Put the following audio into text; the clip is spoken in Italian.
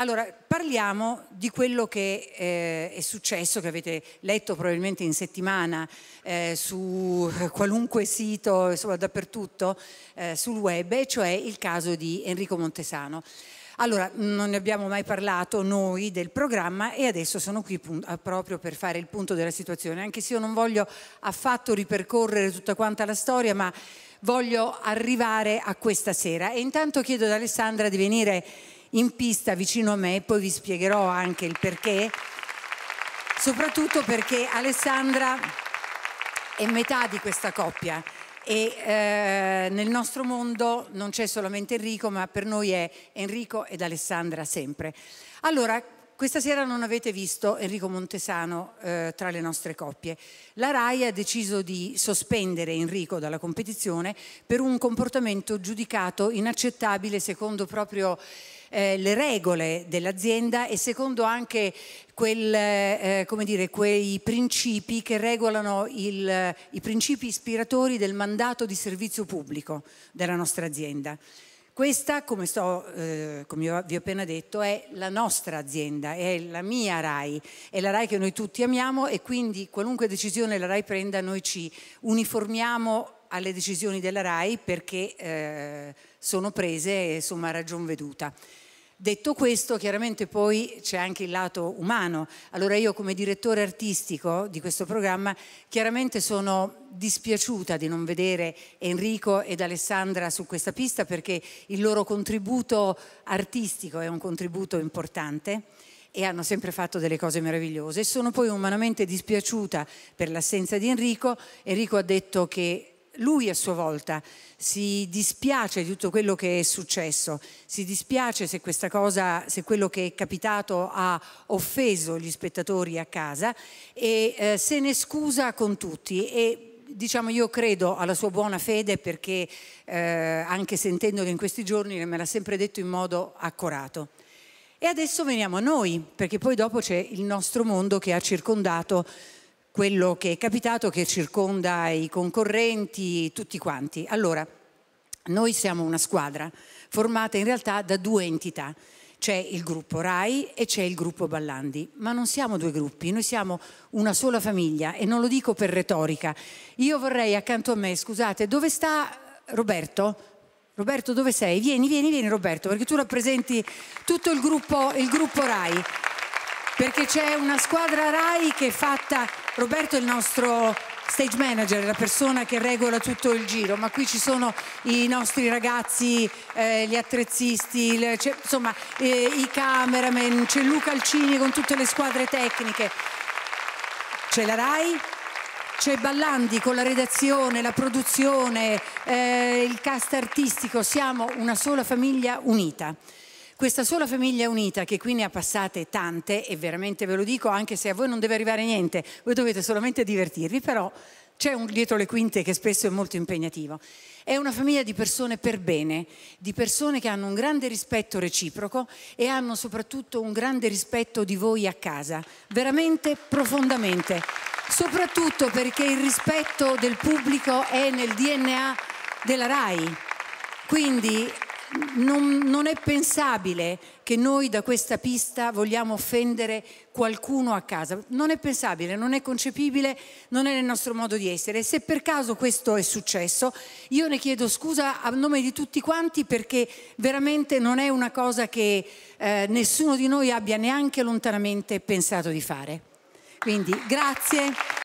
Allora, parliamo di quello che eh, è successo, che avete letto probabilmente in settimana eh, su qualunque sito, insomma dappertutto, eh, sul web, e cioè il caso di Enrico Montesano. Allora, non ne abbiamo mai parlato noi del programma e adesso sono qui proprio per fare il punto della situazione, anche se io non voglio affatto ripercorrere tutta quanta la storia, ma voglio arrivare a questa sera. E intanto chiedo ad Alessandra di venire in pista vicino a me, poi vi spiegherò anche il perché, soprattutto perché Alessandra è metà di questa coppia e eh, nel nostro mondo non c'è solamente Enrico, ma per noi è Enrico ed Alessandra sempre. Allora, questa sera non avete visto Enrico Montesano eh, tra le nostre coppie. La RAI ha deciso di sospendere Enrico dalla competizione per un comportamento giudicato inaccettabile secondo proprio eh, le regole dell'azienda e secondo anche quel, eh, dire, quei principi che regolano il, i principi ispiratori del mandato di servizio pubblico della nostra azienda. Questa, come, so, eh, come, vi ho appena detto, è la nostra azienda, è la mia RAI, è la RAI che noi tutti amiamo e quindi qualunque decisione la RAI prenda noi ci uniformiamo alle decisioni della RAI perché eh, sono prese insomma, a ragion veduta. Detto questo, chiaramente poi c'è anche il lato umano. Allora io come direttore artistico di questo programma chiaramente sono dispiaciuta di non vedere Enrico ed Alessandra su questa pista perché il loro contributo artistico è un contributo importante e hanno sempre fatto delle cose meravigliose. Sono poi umanamente dispiaciuta per l'assenza di Enrico. Enrico ha detto che lui a sua volta si dispiace di tutto quello che è successo, si dispiace se questa cosa, se quello che è capitato ha offeso gli spettatori a casa e eh, se ne scusa con tutti e, diciamo io credo alla sua buona fede perché eh, anche sentendolo in questi giorni me l'ha sempre detto in modo accorato. E adesso veniamo a noi, perché poi dopo c'è il nostro mondo che ha circondato quello che è capitato, che circonda i concorrenti, tutti quanti. Allora, noi siamo una squadra formata in realtà da due entità. C'è il gruppo RAI e c'è il gruppo Ballandi, ma non siamo due gruppi, noi siamo una sola famiglia e non lo dico per retorica. Io vorrei accanto a me, scusate, dove sta Roberto? Roberto dove sei? Vieni, vieni, vieni Roberto, perché tu rappresenti tutto il gruppo, il gruppo RAI perché c'è una squadra RAI che è fatta, Roberto è il nostro stage manager, la persona che regola tutto il giro, ma qui ci sono i nostri ragazzi, eh, gli attrezzisti, le, insomma eh, i cameraman, c'è Luca Alcini con tutte le squadre tecniche, c'è la RAI, c'è Ballandi con la redazione, la produzione, eh, il cast artistico, siamo una sola famiglia unita. Questa sola famiglia unita, che qui ne ha passate tante, e veramente ve lo dico, anche se a voi non deve arrivare niente, voi dovete solamente divertirvi, però c'è un dietro le quinte che spesso è molto impegnativo. È una famiglia di persone per bene, di persone che hanno un grande rispetto reciproco e hanno soprattutto un grande rispetto di voi a casa, veramente profondamente. Soprattutto perché il rispetto del pubblico è nel DNA della RAI. Quindi non, non, è pensabile che noi da questa pista vogliamo offendere qualcuno a casa. Non è pensabile, non è concepibile, non è nel nostro modo di essere. E se per caso questo è successo, io ne chiedo scusa a nome di tutti quanti perché veramente non è una cosa che eh, nessuno di noi abbia neanche lontanamente pensato di fare. Quindi grazie.